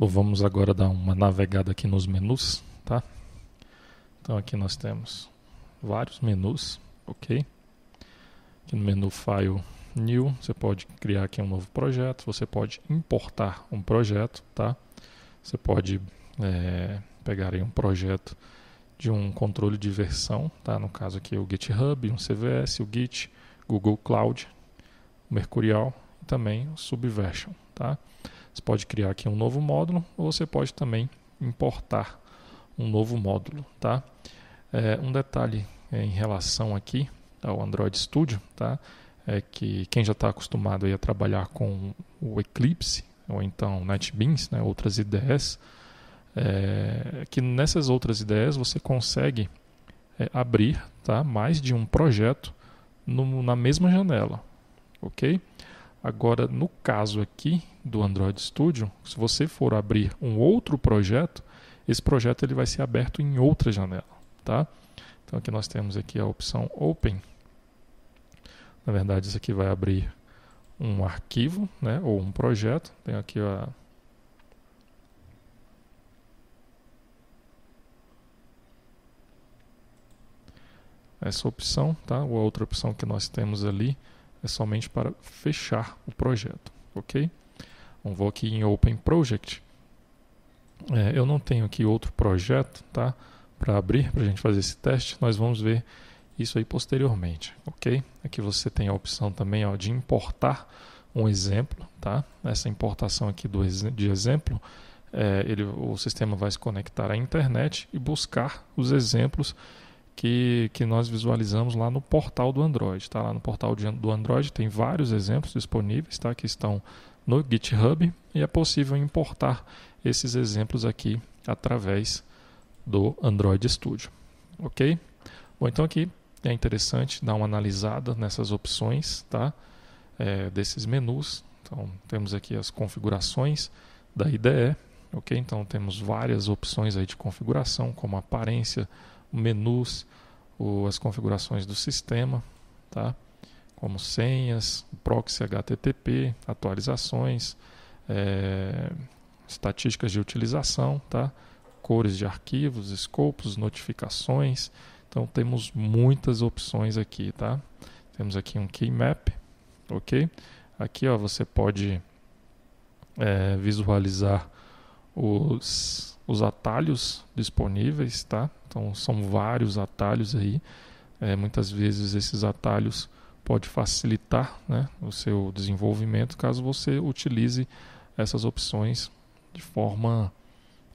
Bom, vamos agora dar uma navegada aqui nos menus, tá? Então aqui nós temos vários menus, ok? Aqui no menu File New, você pode criar aqui um novo projeto, você pode importar um projeto, tá? Você pode é, pegar aí um projeto de um controle de versão, tá? No caso aqui o GitHub, um CVS, o Git, Google Cloud, Mercurial e também o Subversion, tá? Você pode criar aqui um novo módulo ou você pode também importar um novo módulo, tá? É, um detalhe é, em relação aqui ao Android Studio, tá? É que quem já está acostumado a trabalhar com o Eclipse ou então NetBeans, né, outras IDEs, é, que nessas outras ideias você consegue é, abrir tá, mais de um projeto no, na mesma janela, ok? Agora, no caso aqui do Android Studio, se você for abrir um outro projeto, esse projeto ele vai ser aberto em outra janela, tá? Então aqui nós temos aqui a opção Open. Na verdade, isso aqui vai abrir um arquivo, né, ou um projeto. Tem aqui a essa opção, tá? Ou a outra opção que nós temos ali é somente para fechar o projeto, ok? vou aqui em Open Project. É, eu não tenho aqui outro projeto, tá? Para abrir, para a gente fazer esse teste. Nós vamos ver isso aí posteriormente, ok? Aqui você tem a opção também ó, de importar um exemplo, tá? Essa importação aqui do, de exemplo, é, ele, o sistema vai se conectar à internet e buscar os exemplos que, que nós visualizamos lá no portal do Android, tá? Lá no portal de, do Android tem vários exemplos disponíveis, tá? Que estão no GitHub e é possível importar esses exemplos aqui através do Android Studio. Ok? Bom, então aqui é interessante dar uma analisada nessas opções tá? É, desses menus. Então, temos aqui as configurações da IDE. Ok? Então, temos várias opções aí de configuração, como aparência, menus, ou as configurações do sistema. Tá? como senhas, proxy HTTP, atualizações, é, estatísticas de utilização, tá? cores de arquivos, escopos, notificações. Então temos muitas opções aqui, tá? Temos aqui um keymap, ok? Aqui ó, você pode é, visualizar os, os atalhos disponíveis, tá? Então são vários atalhos aí. É, muitas vezes esses atalhos pode facilitar né, o seu desenvolvimento caso você utilize essas opções de forma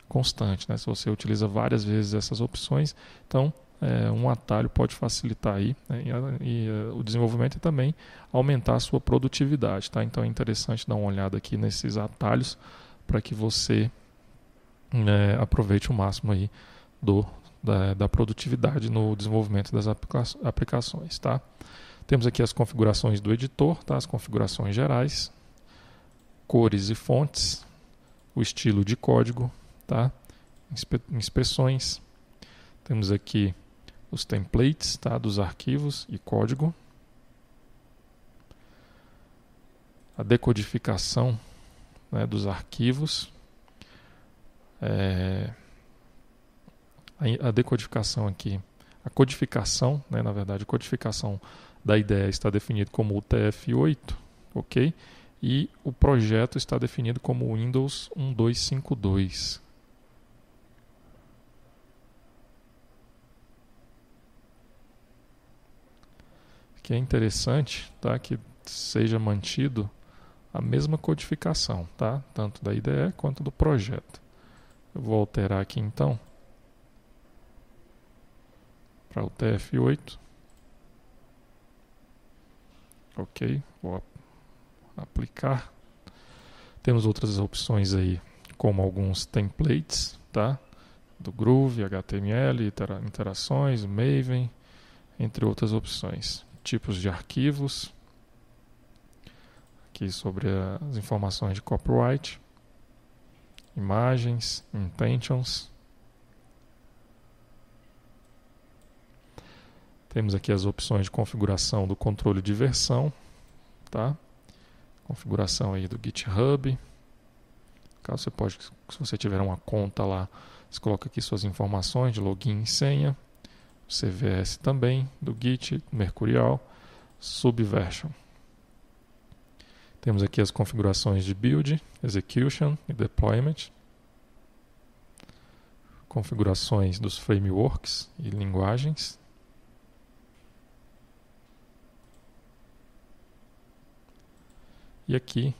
constante. Né? Se você utiliza várias vezes essas opções, então é, um atalho pode facilitar aí né? e, e, uh, o desenvolvimento e também aumentar a sua produtividade. Tá? Então é interessante dar uma olhada aqui nesses atalhos para que você né, aproveite o máximo aí do da, da produtividade no desenvolvimento das aplicações. Tá? Temos aqui as configurações do editor, tá? as configurações gerais, cores e fontes, o estilo de código, tá? Inspe inspeções. Temos aqui os templates tá? dos arquivos e código. A decodificação né, dos arquivos. É, a, decodificação aqui, a codificação, né, na verdade, a codificação da ideia está definida como UTF-8, ok? E o projeto está definido como Windows 1252. Que é interessante, tá? Que seja mantido a mesma codificação, tá? Tanto da IDE quanto do projeto. Eu vou alterar aqui então para o TF8. Ok, vou aplicar. Temos outras opções aí, como alguns templates, tá? Do Groove, HTML, interações, Maven, entre outras opções. Tipos de arquivos, aqui sobre as informações de copyright, imagens, intentions, Temos aqui as opções de configuração do controle de versão, tá? Configuração aí do GitHub. Caso você pode, se você tiver uma conta lá, você coloca aqui suas informações de login e senha. CVS também, do Git, Mercurial, Subversion. Temos aqui as configurações de build, execution e deployment. Configurações dos frameworks e linguagens. E aqui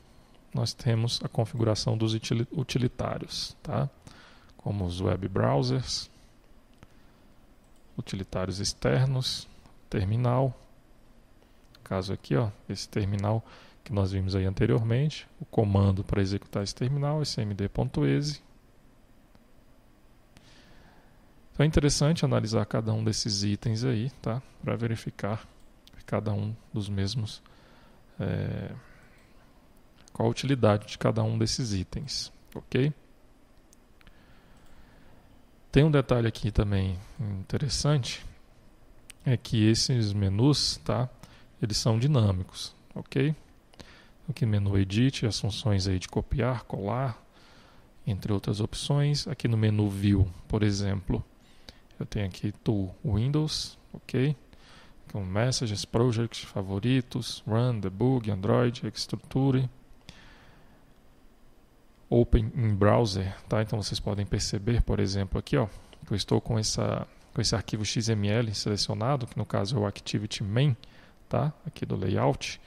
nós temos a configuração dos utilitários, tá? como os web browsers, utilitários externos, terminal. Caso aqui, ó, esse terminal que nós vimos aí anteriormente, o comando para executar esse terminal é cmd.exe. Então é interessante analisar cada um desses itens aí, tá? Para verificar cada um dos mesmos é, qual a utilidade de cada um desses itens, ok? Tem um detalhe aqui também interessante, é que esses menus, tá? Eles são dinâmicos, ok? Aqui menu Edit, as funções aí de copiar, colar, entre outras opções. Aqui no menu View, por exemplo, eu tenho aqui Tool Windows, ok? Com Messages, Projects, Favoritos, Run, Debug, Android, structure, open in browser, tá? Então vocês podem perceber, por exemplo, aqui, ó, que eu estou com essa com esse arquivo XML selecionado, que no caso é o activity main, tá? Aqui do layout.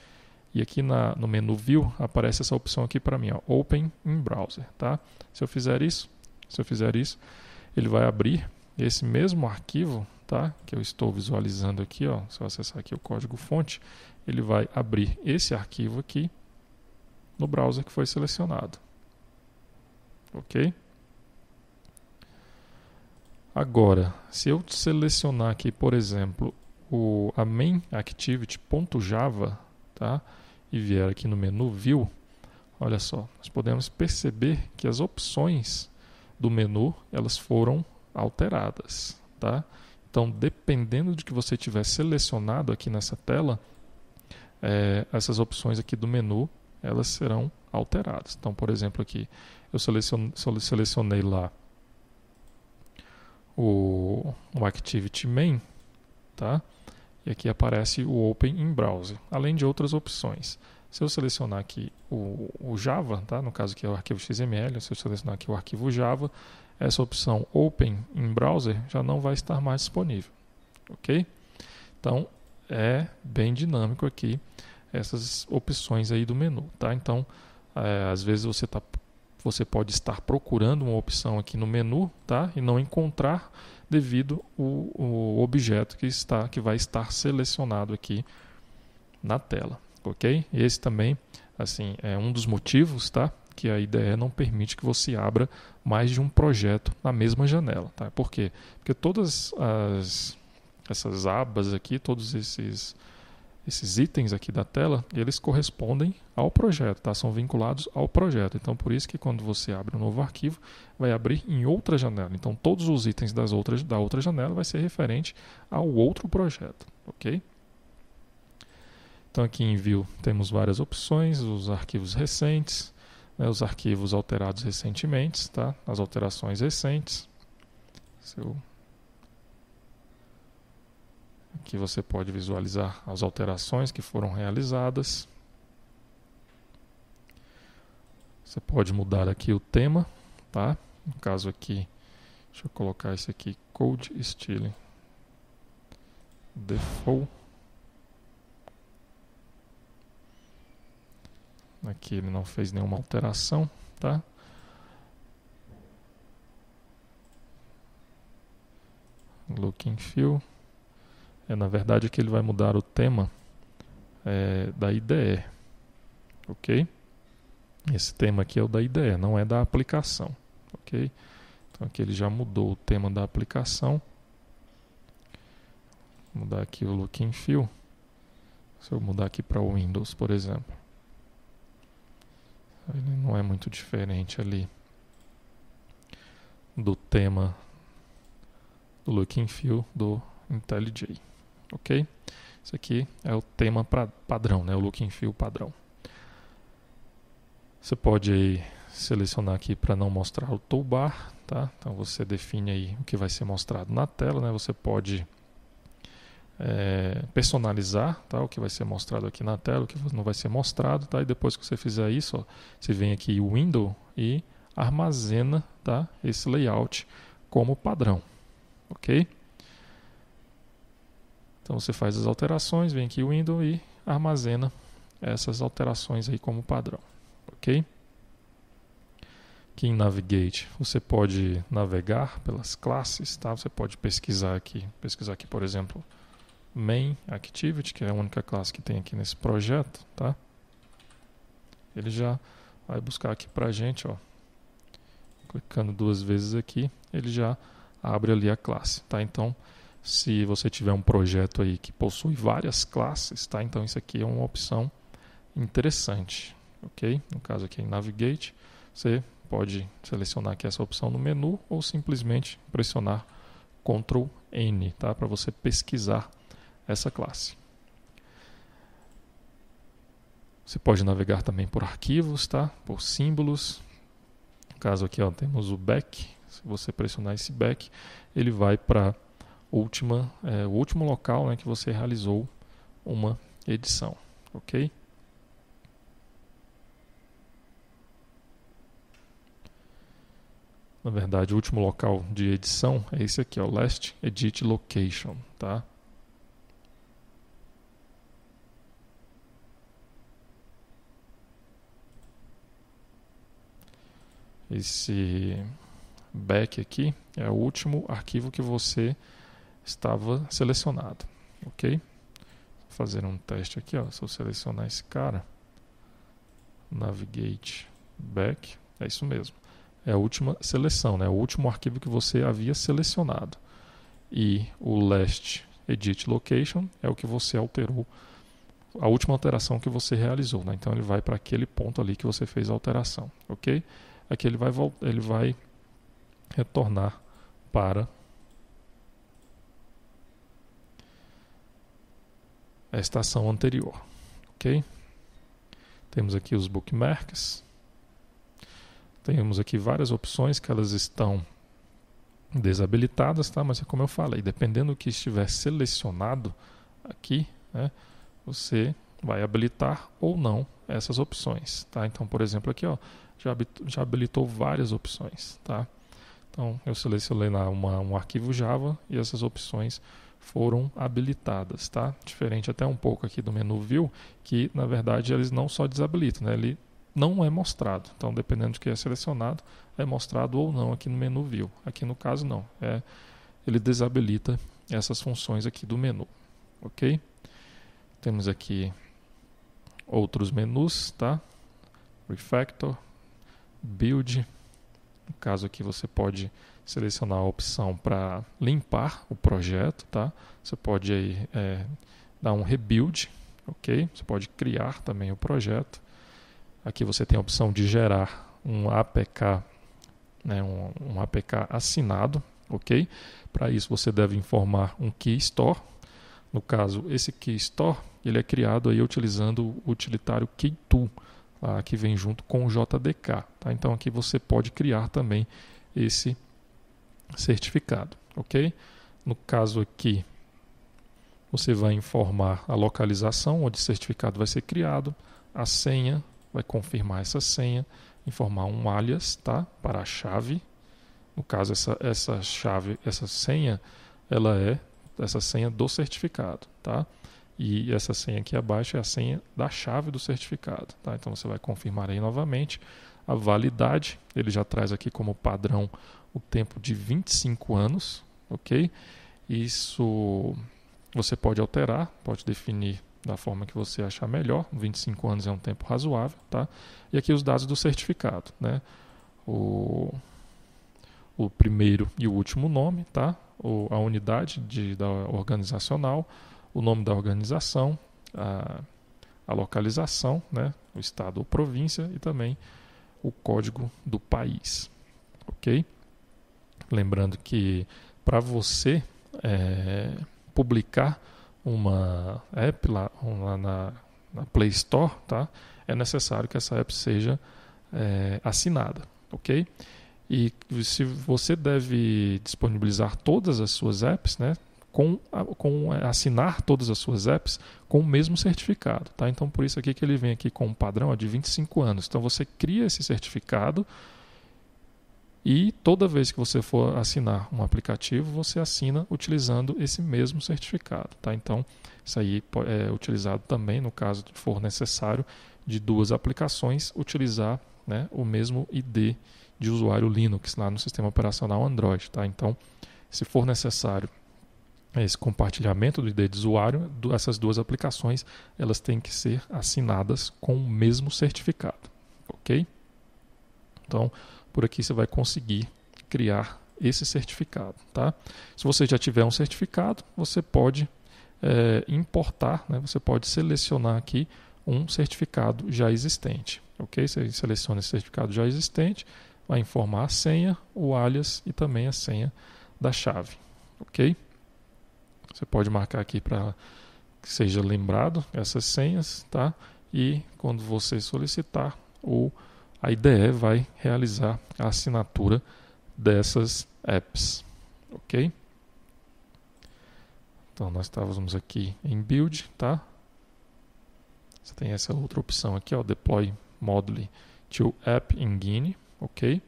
E aqui na, no menu view aparece essa opção aqui para mim, ó, open in browser, tá? Se eu fizer isso, se eu fizer isso, ele vai abrir esse mesmo arquivo, tá? Que eu estou visualizando aqui, ó. Se eu acessar aqui o código fonte, ele vai abrir esse arquivo aqui no browser que foi selecionado ok? Agora, se eu selecionar aqui, por exemplo, o, a main activity.java, tá? E vier aqui no menu view, olha só, nós podemos perceber que as opções do menu, elas foram alteradas, tá? Então, dependendo de que você tiver selecionado aqui nessa tela, é, essas opções aqui do menu, elas serão alterados. Então, por exemplo, aqui eu selecionei lá o, o Activity Main, tá? E aqui aparece o Open in Browser, além de outras opções. Se eu selecionar aqui o, o Java, tá? no caso aqui é o arquivo XML, se eu selecionar aqui o arquivo Java, essa opção Open in Browser já não vai estar mais disponível. Ok? Então, é bem dinâmico aqui essas opções aí do menu, tá? Então, é, às vezes você, tá, você pode estar procurando uma opção aqui no menu tá? e não encontrar devido o, o objeto que, está, que vai estar selecionado aqui na tela. ok? Esse também assim, é um dos motivos tá? que a IDE não permite que você abra mais de um projeto na mesma janela. Tá? Por quê? Porque todas as, essas abas aqui, todos esses esses itens aqui da tela, eles correspondem ao projeto, tá? São vinculados ao projeto. Então, por isso que quando você abre um novo arquivo, vai abrir em outra janela. Então, todos os itens das outras, da outra janela vai ser referente ao outro projeto, ok? Então, aqui em View temos várias opções, os arquivos recentes, né, os arquivos alterados recentemente, tá? As alterações recentes. Se eu que você pode visualizar as alterações que foram realizadas. Você pode mudar aqui o tema, tá? No caso aqui, deixa eu colocar esse aqui, Code Styling. Default. Aqui ele não fez nenhuma alteração, tá? Looking Feel. É, na verdade, que ele vai mudar o tema é, da IDE. Ok? Esse tema aqui é o da IDE, não é da aplicação. Ok? Então aqui ele já mudou o tema da aplicação. Vou mudar aqui o look and feel. Se eu mudar aqui para o Windows, por exemplo. Ele não é muito diferente ali do tema do look and feel do IntelliJ ok? Isso aqui é o tema pra, padrão, né? o look and feel padrão. Você pode selecionar aqui para não mostrar o toolbar, tá? Então você define aí o que vai ser mostrado na tela, né? Você pode é, personalizar tá? o que vai ser mostrado aqui na tela, o que não vai ser mostrado, tá? E depois que você fizer isso, ó, você vem aqui o Window e armazena tá? esse layout como padrão, ok? Então você faz as alterações, vem aqui o Windows e armazena essas alterações aí como padrão, ok? Aqui em Navigate você pode navegar pelas classes, tá? Você pode pesquisar aqui, pesquisar aqui por exemplo main activity, que é a única classe que tem aqui nesse projeto, tá? Ele já vai buscar aqui pra gente, ó. Clicando duas vezes aqui, ele já abre ali a classe, tá? Então, se você tiver um projeto aí que possui várias classes, tá? Então isso aqui é uma opção interessante, ok? No caso aqui em é Navigate, você pode selecionar aqui essa opção no menu ou simplesmente pressionar Ctrl N, tá? Para você pesquisar essa classe. Você pode navegar também por arquivos, tá? Por símbolos. No caso aqui, ó, temos o back. Se você pressionar esse back, ele vai para última, é, o último local né, que você realizou uma edição, ok? Na verdade, o último local de edição é esse aqui, o Last Edit Location, tá? Esse back aqui é o último arquivo que você estava selecionado, ok? Vou fazer um teste aqui, ó. se eu selecionar esse cara, navigate back, é isso mesmo. É a última seleção, né? o último arquivo que você havia selecionado. E o last edit location é o que você alterou, a última alteração que você realizou. Né? Então ele vai para aquele ponto ali que você fez a alteração, ok? Aqui ele vai, ele vai retornar para a estação anterior. Ok? Temos aqui os bookmarks. Temos aqui várias opções que elas estão desabilitadas, tá? Mas é como eu falei, dependendo do que estiver selecionado aqui, né, você vai habilitar ou não essas opções, tá? Então, por exemplo, aqui, ó, já, já habilitou várias opções, tá? Então, eu selecionei lá uma, um arquivo Java e essas opções foram habilitadas, tá? Diferente até um pouco aqui do menu View, que na verdade eles não só desabilitam, né? ele não é mostrado. Então, dependendo de que é selecionado, é mostrado ou não aqui no menu View. Aqui no caso não, é ele desabilita essas funções aqui do menu, ok? Temos aqui outros menus, tá? Refactor, Build, no caso aqui você pode selecionar a opção para limpar o projeto, tá? Você pode aí é, dar um rebuild, ok? Você pode criar também o projeto. Aqui você tem a opção de gerar um APK, né, um, um APK assinado, ok? Para isso você deve informar um key store. No caso, esse key store ele é criado aí utilizando o utilitário key tool tá? que vem junto com o JDK. Tá? Então aqui você pode criar também esse certificado, ok? No caso aqui, você vai informar a localização onde o certificado vai ser criado, a senha, vai confirmar essa senha, informar um alias tá? para a chave. No caso, essa, essa chave, essa senha, ela é essa senha do certificado. Tá? E essa senha aqui abaixo é a senha da chave do certificado. Tá? Então você vai confirmar aí novamente a validade. Ele já traz aqui como padrão o tempo de 25 anos, ok? Isso você pode alterar, pode definir da forma que você achar melhor. 25 anos é um tempo razoável, tá? E aqui os dados do certificado, né? O, o primeiro e o último nome, tá? O, a unidade de, da organizacional, o nome da organização, a, a localização, né, o estado ou província e também o código do país. Ok? Lembrando que para você é, publicar uma app lá, lá na, na, Play Store, tá? é necessário que essa app seja é, assinada. Ok? E se você deve disponibilizar todas as suas apps, né? com, com assinar todas as suas apps com o mesmo certificado. Tá? Então, por isso aqui que ele vem aqui com um padrão ó, de 25 anos. Então, você cria esse certificado e toda vez que você for assinar um aplicativo, você assina utilizando esse mesmo certificado. Tá? Então, isso aí é utilizado também, no caso de for necessário, de duas aplicações, utilizar né, o mesmo ID de usuário Linux lá no sistema operacional Android. Tá? Então, se for necessário é, esse compartilhamento do ID de usuário, essas duas aplicações elas têm que ser assinadas com o mesmo certificado, ok? Então, por aqui você vai conseguir criar esse certificado, tá? Se você já tiver um certificado, você pode é, importar, né? Você pode selecionar aqui um certificado já existente, ok? Você seleciona esse certificado já existente, vai informar a senha, o alias e também a senha da chave, ok? Você pode marcar aqui para que seja lembrado essas senhas, tá? E quando você solicitar, o a IDE vai realizar a assinatura dessas apps, ok? Então nós estávamos aqui em build, tá? Você tem essa outra opção aqui, ó, deploy module to app engine, ok?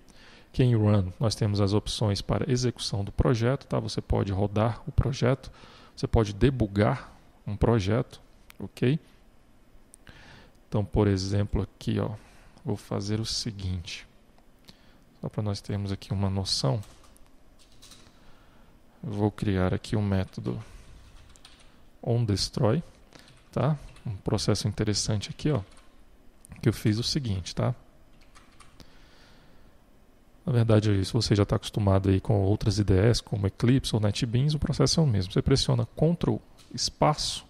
em Run nós temos as opções para execução do projeto, tá? Você pode rodar o projeto, você pode debugar um projeto, ok? Então, por exemplo, aqui, ó, vou fazer o seguinte, só para nós termos aqui uma noção, eu vou criar aqui o um método onDestroy, tá? Um processo interessante aqui, ó, que eu fiz o seguinte, tá? Na verdade, é se você já está acostumado aí com outras IDEs, como Eclipse ou NetBeans, o processo é o mesmo. Você pressiona Ctrl, espaço,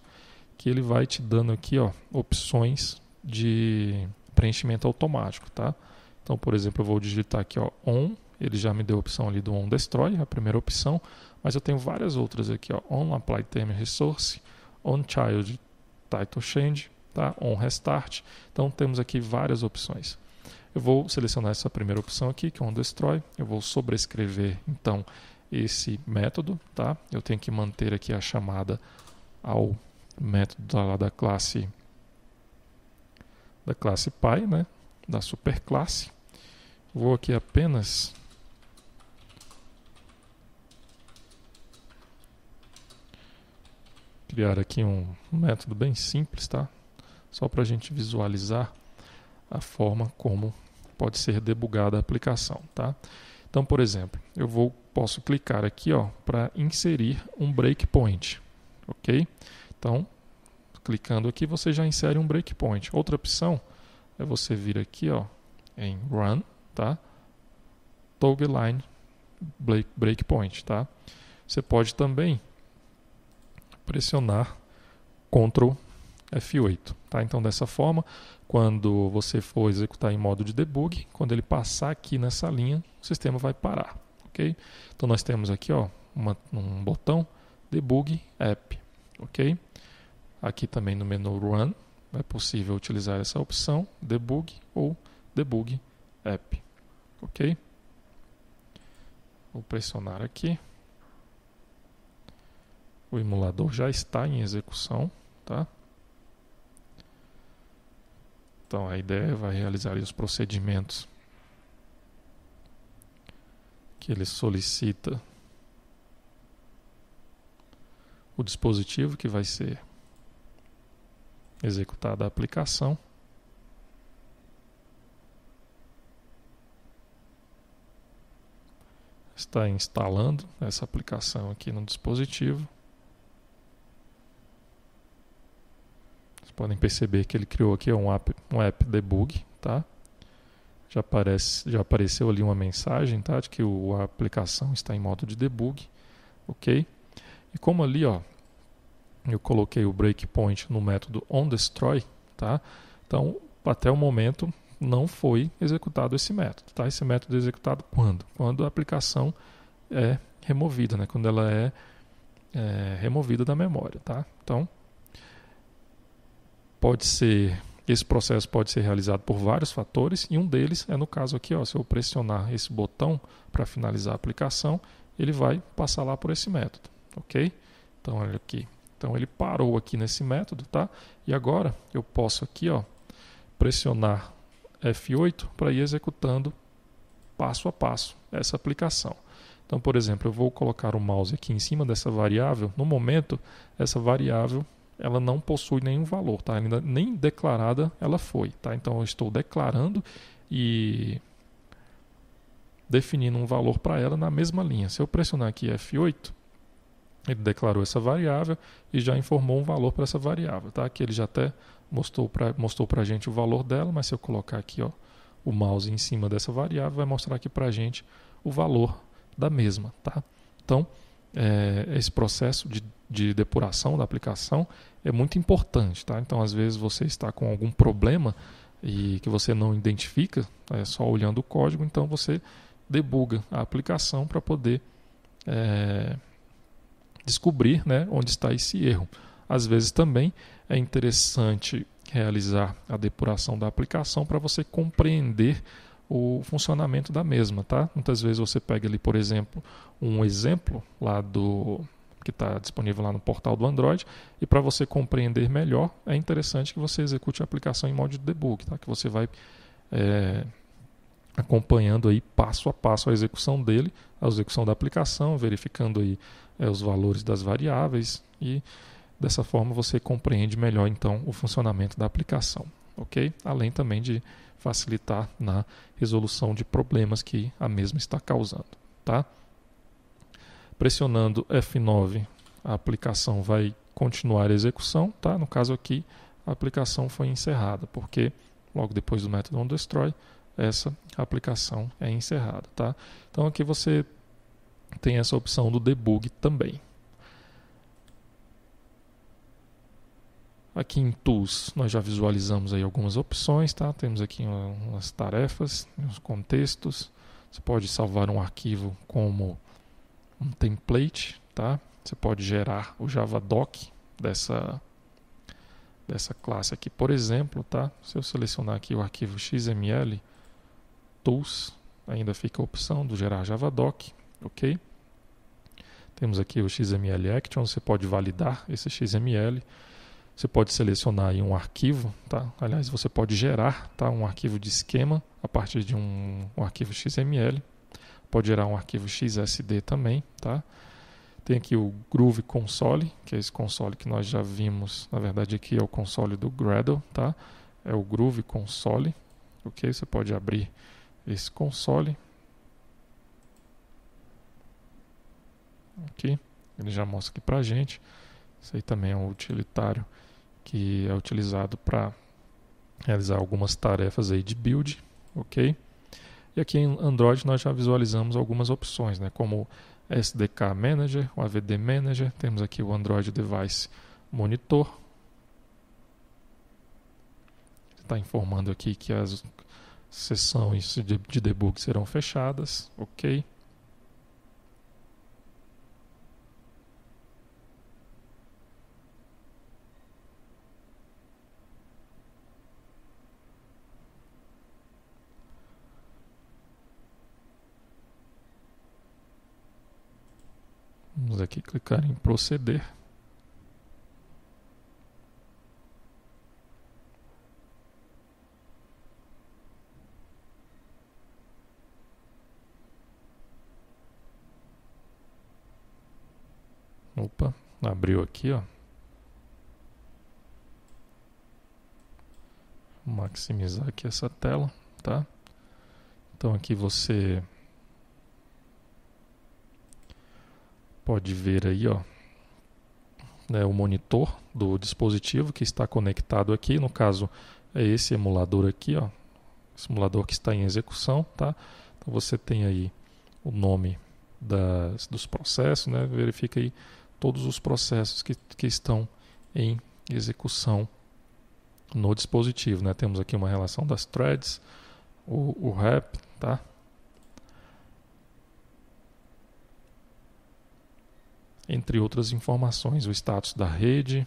que ele vai te dando aqui ó, opções de preenchimento automático, tá? Então, por exemplo, eu vou digitar aqui ó, on, ele já me deu a opção ali do on destroy, a primeira opção, mas eu tenho várias outras aqui, ó, on apply term resource, on child title change, tá? On restart. Então temos aqui várias opções. Eu vou selecionar essa primeira opção aqui, que é um destroy. Eu vou sobrescrever, então, esse método, tá? Eu tenho que manter aqui a chamada ao método lá da classe da classe pai, né? Da superclasse. Vou aqui apenas criar aqui um método bem simples, tá? Só para a gente visualizar a forma como pode ser debugada a aplicação, tá? Então, por exemplo, eu vou posso clicar aqui, ó, para inserir um breakpoint, ok? Então, clicando aqui, você já insere um breakpoint. Outra opção é você vir aqui, ó, em Run, tá? Toggleline breakpoint, tá? Você pode também pressionar Ctrl F8. Tá? Então, dessa forma, quando você for executar em modo de debug, quando ele passar aqui nessa linha, o sistema vai parar. Okay? Então, nós temos aqui ó, uma, um botão debug app. Okay? Aqui também no menu Run, é possível utilizar essa opção debug ou debug app. Ok? Vou pressionar aqui. O emulador já está em execução, tá? Então a ideia é vai realizar os procedimentos que ele solicita. O dispositivo que vai ser executada a aplicação. Está instalando essa aplicação aqui no dispositivo. podem perceber que ele criou aqui um app, um app debug, tá? Já, aparece, já apareceu ali uma mensagem, tá? De que o, a aplicação está em modo de debug, ok? E como ali, ó, eu coloquei o breakpoint no método onDestroy, tá? Então, até o momento não foi executado esse método, tá? Esse método é executado quando? Quando a aplicação é removida, né? Quando ela é, é removida da memória, tá? Então, pode ser esse processo pode ser realizado por vários fatores e um deles é no caso aqui, ó, se eu pressionar esse botão para finalizar a aplicação, ele vai passar lá por esse método, ok? Então olha aqui, então ele parou aqui nesse método, tá? E agora eu posso aqui, ó, pressionar F8 para ir executando passo a passo essa aplicação. Então, por exemplo, eu vou colocar o mouse aqui em cima dessa variável. No momento, essa variável ela não possui nenhum valor, tá? Ainda nem declarada ela foi, tá? Então eu estou declarando e definindo um valor para ela na mesma linha. Se eu pressionar aqui F8, ele declarou essa variável e já informou um valor para essa variável, tá? Que ele já até mostrou para mostrou a gente o valor dela, mas se eu colocar aqui ó, o mouse em cima dessa variável, vai mostrar aqui para a gente o valor da mesma, tá? Então, é, esse processo de de depuração da aplicação é muito importante, tá? Então, às vezes você está com algum problema e que você não identifica, é só olhando o código, então você debuga a aplicação para poder é, descobrir né, onde está esse erro. Às vezes também é interessante realizar a depuração da aplicação para você compreender o funcionamento da mesma, tá? Muitas vezes você pega ali, por exemplo, um exemplo lá do que está disponível lá no portal do Android. E para você compreender melhor, é interessante que você execute a aplicação em modo de debug, tá? que você vai é, acompanhando aí passo a passo a execução dele, a execução da aplicação, verificando aí é, os valores das variáveis e dessa forma você compreende melhor então o funcionamento da aplicação, ok? Além também de facilitar na resolução de problemas que a mesma está causando, tá? Pressionando F9, a aplicação vai continuar a execução, tá? No caso aqui, a aplicação foi encerrada, porque logo depois do método onDestroy, essa aplicação é encerrada, tá? Então aqui você tem essa opção do debug também. Aqui em Tools, nós já visualizamos aí algumas opções, tá? Temos aqui umas tarefas, uns contextos. Você pode salvar um arquivo como um template, tá? Você pode gerar o javadoc dessa dessa classe aqui, por exemplo, tá? Se eu selecionar aqui o arquivo XML tools, ainda fica a opção do gerar javadoc, OK? Temos aqui o XML action, você pode validar esse XML. Você pode selecionar aí um arquivo, tá? Aliás, você pode gerar, tá, um arquivo de esquema a partir de um, um arquivo XML pode gerar um arquivo XSD também, tá? Tem aqui o Groove Console, que é esse console que nós já vimos, na verdade aqui é o console do Gradle, tá? É o Groove Console, ok? Você pode abrir esse console. Aqui, ele já mostra aqui pra gente. Isso aí também é um utilitário que é utilizado para realizar algumas tarefas aí de build, ok? E aqui em Android nós já visualizamos algumas opções, né, como SDK Manager, o AVD Manager, temos aqui o Android Device Monitor. Está informando aqui que as sessões de debug serão fechadas, ok. vamos aqui clicar em proceder. Opa, abriu aqui, ó. maximizar aqui essa tela, tá? Então aqui você pode ver aí, ó, né, o monitor do dispositivo que está conectado aqui. No caso, é esse emulador aqui, ó, simulador que está em execução, tá? Então você tem aí o nome das, dos processos, né? Verifica aí todos os processos que, que estão em execução no dispositivo, né? Temos aqui uma relação das threads, o, wrap, tá? entre outras informações, o status da rede,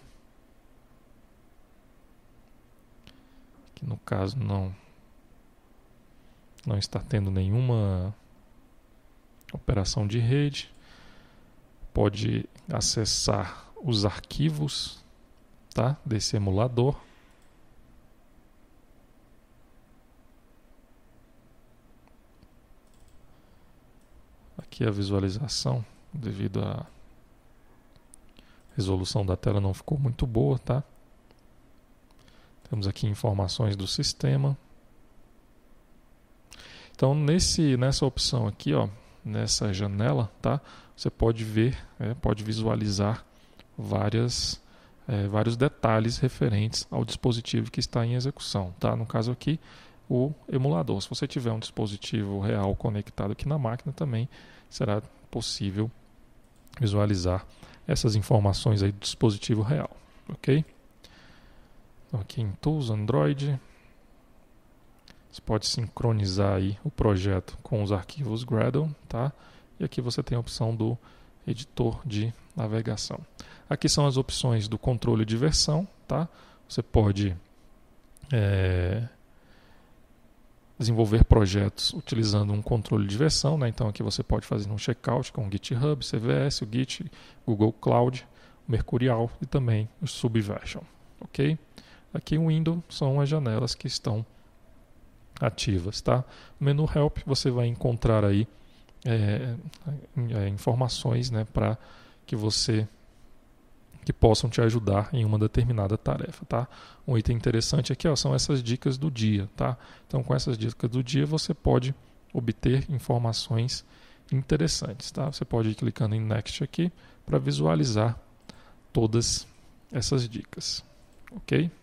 que no caso não não está tendo nenhuma operação de rede, pode acessar os arquivos, tá, desse emulador. Aqui a visualização devido a resolução da tela não ficou muito boa, tá? Temos aqui informações do sistema. Então, nesse, nessa opção aqui, ó, nessa janela, tá? Você pode ver, é, pode visualizar várias, é, vários detalhes referentes ao dispositivo que está em execução, tá? No caso aqui, o emulador. Se você tiver um dispositivo real conectado aqui na máquina, também será possível visualizar essas informações aí do dispositivo real, ok? Então aqui em Tools, Android, você pode sincronizar aí o projeto com os arquivos Gradle, tá? E aqui você tem a opção do editor de navegação. Aqui são as opções do controle de versão, tá? Você pode é, desenvolver projetos utilizando um controle de versão, né? então aqui você pode fazer um checkout com o GitHub, CVS, o Git, Google Cloud, Mercurial e também o Subversion, ok? Aqui o window são as janelas que estão ativas, tá? No menu Help você vai encontrar aí é, é, informações, né, para que você que possam te ajudar em uma determinada tarefa, tá? Um item interessante aqui ó, são essas dicas do dia, tá? Então, com essas dicas do dia, você pode obter informações interessantes, tá? Você pode ir clicando em Next aqui para visualizar todas essas dicas, ok?